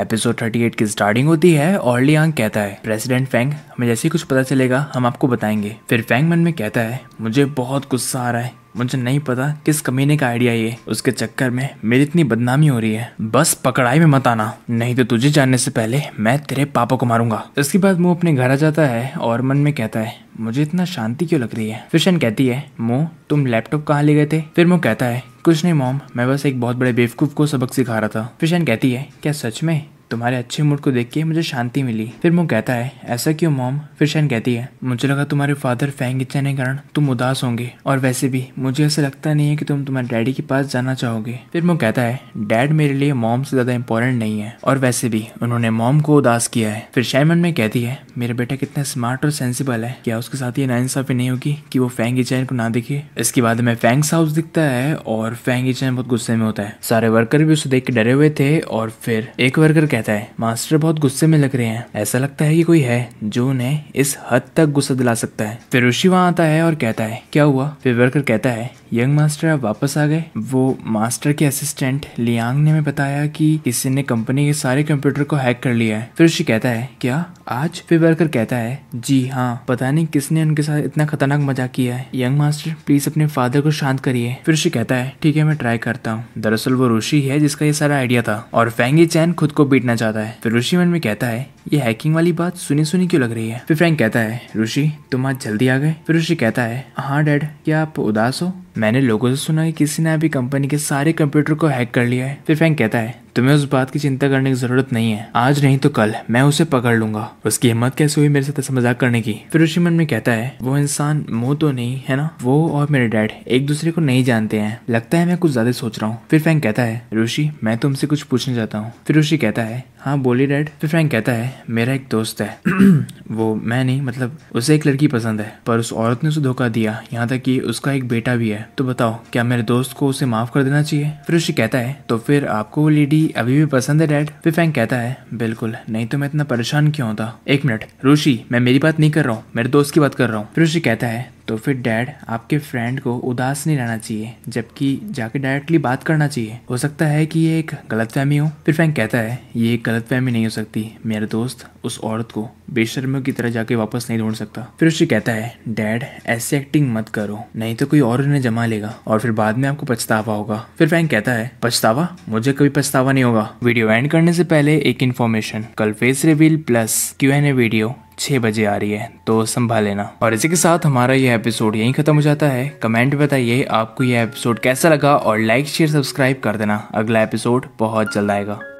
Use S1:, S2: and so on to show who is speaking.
S1: episode thirty eight की starting होती है और लियांग कहता है प्रेसिडेंट फैंग हमें जैसे ही कुछ पता चलेगा हम आपको बताएंगे फिर फैंग मन में कहता है मुझे बहुत गुस्सा आ रहा है मुझे नहीं पता किस कमीने का आइडिया ये उसके चक्कर में मेरी इतनी बदनामी हो रही है बस पकड़ाई में मत आना नहीं तो तुझे जानने से पहले मैं तेरे पापा को मारूंगा इसके बाद मुंह अपने घर आ जाता है और मन में कहता है मुझे इतना शांति क्यों लग रही है फिशन कहती है मुंह तुम लैपटॉप कहाँ ले गए थे फिर मुंह कहता है कुछ नहीं मॉम मैं बस एक बहुत बड़े बेवकूफ़ को सबक सिखा रहा था फिशन कहती है क्या सच में तुम्हारे अच्छे मूड को देख के मुझे शांति मिली फिर मुँह कहता है ऐसा क्यों मोम फिर शैन कहती है मुझे लगा तुम्हारे फादर फैंग इच्छा के कारण तुम उदास होंगे और वैसे भी मुझे ऐसा लगता नहीं है कि तुम तुम्हारे डैडी के पास जाना चाहोगे फिर मुँह कहता है डैड मेरे लिए मोम से ज्यादा इंपॉर्टेंट नहीं है और वैसे भी उन्होंने मोम को उदास किया है फिर शैन मन में कहती है मेरा बेटा कितना स्मार्ट और सेंसिबल है क्या उसके साथ ये नाइंसाफी नहीं होगी कि वो फैंग इचैन को ना दिखे इसके बाद में फैंग्स हाउस दिखता है और फैंग इचैन बहुत गुस्से में होता है सारे वर्कर भी उसे देख के डरे हुए थे और फिर एक वर्कर कहता कहता है मास्टर बहुत गुस्से में लग रहे हैं ऐसा लगता है कि कोई है जो उन्हें इस हद तक गुस्सा दिला सकता है फिरोशी वहाँ आता है और कहता है क्या हुआ फिर वर्कर कहता है यंग मास्टर आप वापस आ गए वो मास्टर के असिस्टेंट लियांग ने हमें बताया कि किसी ने कंपनी के सारे कंप्यूटर को हैक कर लिया है फिरोशी कहता है क्या आज फिर वर्कर कहता है जी हाँ पता नहीं किसने उनके साथ इतना खतरनाक मजाक किया है यंग मास्टर प्लीज अपने फादर को शांत करिए फिर ऋषि कहता है ठीक है मैं ट्राई करता हूँ दरअसल वो ऋषि है जिसका ये सारा आइडिया था और फैंगी चैन खुद को पीटना देखना चाहता है फिर ऋषि मन में कहता है ये हैकिंग वाली बात सुनी सुनी क्यों लग रही है फिर फ्रैंक कहता है ऋषि तुम आज जल्दी आ गए फिर ऋषि कहता है हाँ डैड क्या आप उदास हो मैंने लोगों से सुना कि किसी ने अभी कंपनी के सारे कंप्यूटर को हैक कर लिया है फिर फैंक कहता है तुम्हें उस बात की चिंता करने की जरूरत नहीं है आज नहीं तो कल मैं उसे पकड़ लूंगा उसकी हिम्मत कैसे हुई मेरे साथ ऐसा मजाक करने की फिर उसी मन में कहता है वो इंसान मोह तो नहीं है ना वो और मेरे डैड एक दूसरे को नहीं जानते हैं लगता है मैं कुछ ज्यादा सोच रहा हूँ फिर फैंक कहता है ऋषि मैं तुमसे कुछ पूछना चाहता हूँ फिर ऋषि कहता है हाँ बोली डैड फिर फ्रैंक कहता है मेरा एक दोस्त है वो मैं नहीं मतलब उसे एक लड़की पसंद है पर उस औरत ने उसे धोखा दिया यहाँ तक कि उसका एक बेटा भी है तो बताओ क्या मेरे दोस्त को उसे माफ कर देना चाहिए फिर उसे कहता है तो फिर आपको वो लेडी अभी भी पसंद है डैड फिर फ्रैंक कहता है बिल्कुल नहीं तो मैं इतना परेशान क्यों होता एक मिनट रूशी मैं मेरी बात नहीं कर रहा हूँ मेरे दोस्त की बात कर रहा हूँ फिर उसे कहता है तो फिर डैड आपके फ्रेंड को उदास नहीं रहना चाहिए जबकि जाके डायरेक्टली बात करना चाहिए हो सकता है कि ये एक गलतफहमी हो फिर फैंक कहता है ये एक गलतफहमी नहीं हो सकती मेरे दोस्त उस औरत को बेशर्मियों की तरह जाके वापस नहीं ढूंढ सकता फिर उसे कहता है डैड ऐसी एक्टिंग मत करो नहीं तो कोई और उन्हें जमा लेगा और फिर बाद में आपको पछतावा होगा फिर फैंक कहता है पछतावा मुझे कभी पछतावा नहीं होगा वीडियो एंड करने से पहले एक इन्फॉर्मेशन कल face reveal plus Q N A video छह बजे आ रही है तो संभाल लेना और इसी के साथ हमारा यह एपिसोड यहीं खत्म हो जाता है कमेंट बताइए आपको यह एपिसोड कैसा लगा और लाइक शेयर सब्सक्राइब कर देना अगला एपिसोड बहुत जल्द आएगा